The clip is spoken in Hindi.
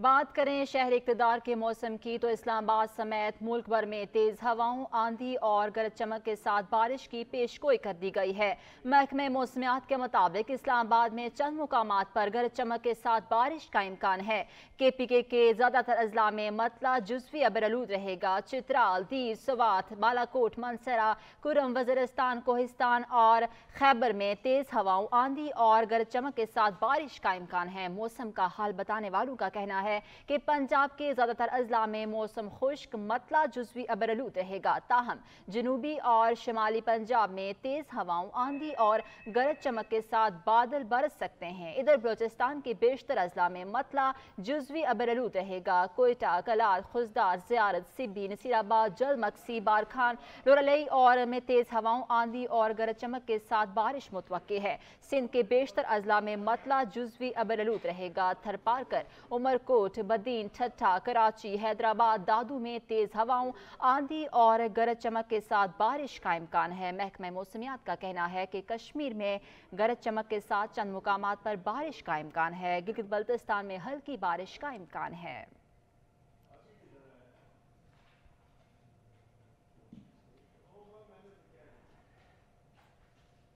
बात करें शहर इकतदार के मौसम की तो इस्लामाबाद समेत मुल्क भर में तेज़ हवाओं आंधी और गरज चमक के साथ बारिश की पेशगोई कर दी गई है महकमे मौसमियात के मुताबिक इस्लामाबाद में चंद मुकाम पर गरज चमक के साथ बारिश का इम्कान है के पी के, के ज़्यादातर अजला में मतला जुजवी अबरलूद रहेगा चित्राल दीर सवात बालाकोट मनसरा कुरम वजरस्तान कोहिस्तान और खैबर में तेज़ हवाओं आंधी और गरज चमक के साथ बारिश का इम्कान है मौसम का हाल बताने वालों का कहना है कि पंजाब के ज़्यादातर अजला में मौसम खुश्क मतला जजवी अबरलूद रहेगा ताहम जनूबी और शमाली पंजाब में तेज़ हवाओं आंधी और गरज चमक के साथ बादल बरस सकते हैं इधर बलोचिस्तान के बेशतर अजला में मतला जजवी अबरलूद रहेगा कोयटा कलार खुजदार जियारत सिब्बी नसीराबाद जल मक्सी बारखान लोरलई और में तेज़ हवाओं आंधी और गरज चमक के साथ बारिश मुतव है सिंध के बेशतर अजला में मतला जजवी अबरलूद रहेगा थरपारकर उमरकोट कोट बदीन ठट्ठा कराची हैदराबाद दादू में तेज हवाओं आंधी और गरज चमक के साथ बारिश का इम्कान है महकमे मौसमियात का कहना है कि कश्मीर में गरज चमक के साथ चंद मुकाम पर बारिश का इम्कान है गिलगित बल्तिस्तान में हल्की बारिश का इम्कान है